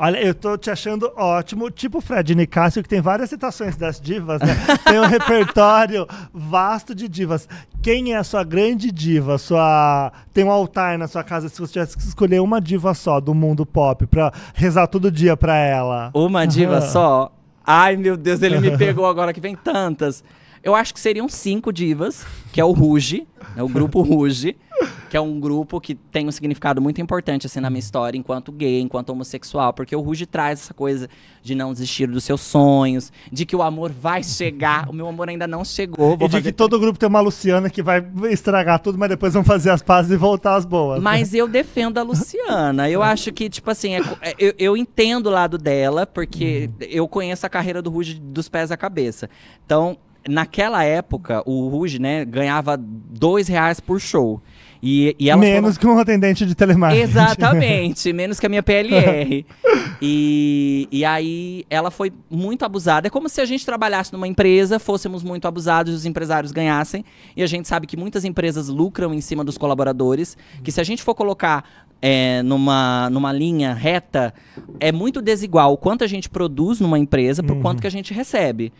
Olha, eu tô te achando ótimo, tipo Fred Nicásio, que tem várias citações das divas, né? Tem um repertório vasto de divas. Quem é a sua grande diva? Sua tem um altar na sua casa se você tivesse que escolher uma diva só do mundo pop para rezar todo dia para ela. Uma diva uhum. só? Ai, meu Deus, ele me pegou agora que vem tantas. Eu acho que seriam cinco divas, que é o Ruge, né, o grupo Ruge, que é um grupo que tem um significado muito importante assim na minha história, enquanto gay, enquanto homossexual, porque o Ruge traz essa coisa de não desistir dos seus sonhos, de que o amor vai chegar, o meu amor ainda não chegou. e de que todo grupo tem uma Luciana que vai estragar tudo, mas depois vão fazer as pazes e voltar às boas. Mas eu defendo a Luciana. Eu acho que, tipo assim, é, é, eu, eu, entendo o lado dela, porque uhum. eu conheço a carreira do Ruge dos pés à cabeça. Então, naquela época, o Ruge, né, ganhava dois reais por show. E, e menos falou... que um atendente de telemarketing. Exatamente, menos que a minha PLR. e, e aí ela foi muito abusada. É como se a gente trabalhasse numa empresa, fôssemos muito abusados, os empresários ganhassem. E a gente sabe que muitas empresas lucram em cima dos colaboradores. Que se a gente for colocar é, numa, numa linha reta, é muito desigual o quanto a gente produz numa empresa por uhum. quanto que a gente recebe.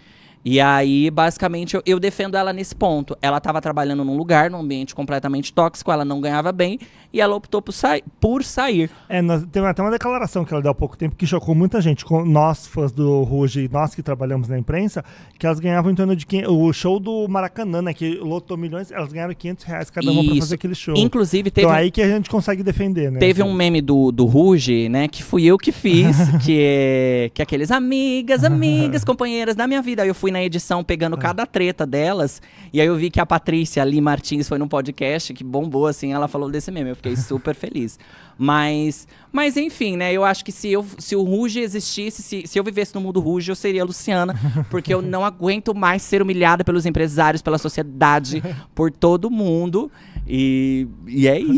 E aí, basicamente, eu, eu, defendo ela nesse ponto. Ela estava trabalhando num lugar, num ambiente completamente tóxico, ela não ganhava bem e ela optou por, sai por sair. É, nós, teve até uma declaração que ela deu há pouco tempo que chocou muita gente, com nós, fãs do Ruge e nós que trabalhamos na imprensa, que elas ganhavam em torno de. quem o show do Maracanã, né, que lotou milhões, elas ganharam 500 reais cada uma para fazer aquele show. Inclusive, teve. Então, é aí que a gente consegue defender, né? Teve então. um meme do, do Ruge, né, que fui eu que fiz, que é. que é aqueles amigas, amigas, companheiras da minha vida. Aí eu fui fui na edição pegando ah. cada treta delas. E aí eu vi que a Patrícia ali Martins foi num podcast que bombou, assim, ela falou desse meme. Eu fiquei super feliz. Mas, mas enfim, né? Eu acho que se, eu, se o Ruge existisse, se, se eu vivesse no mundo Ruge, eu seria a Luciana, porque eu não aguento mais ser humilhada pelos empresários, pela sociedade, por todo mundo. E, e é isso.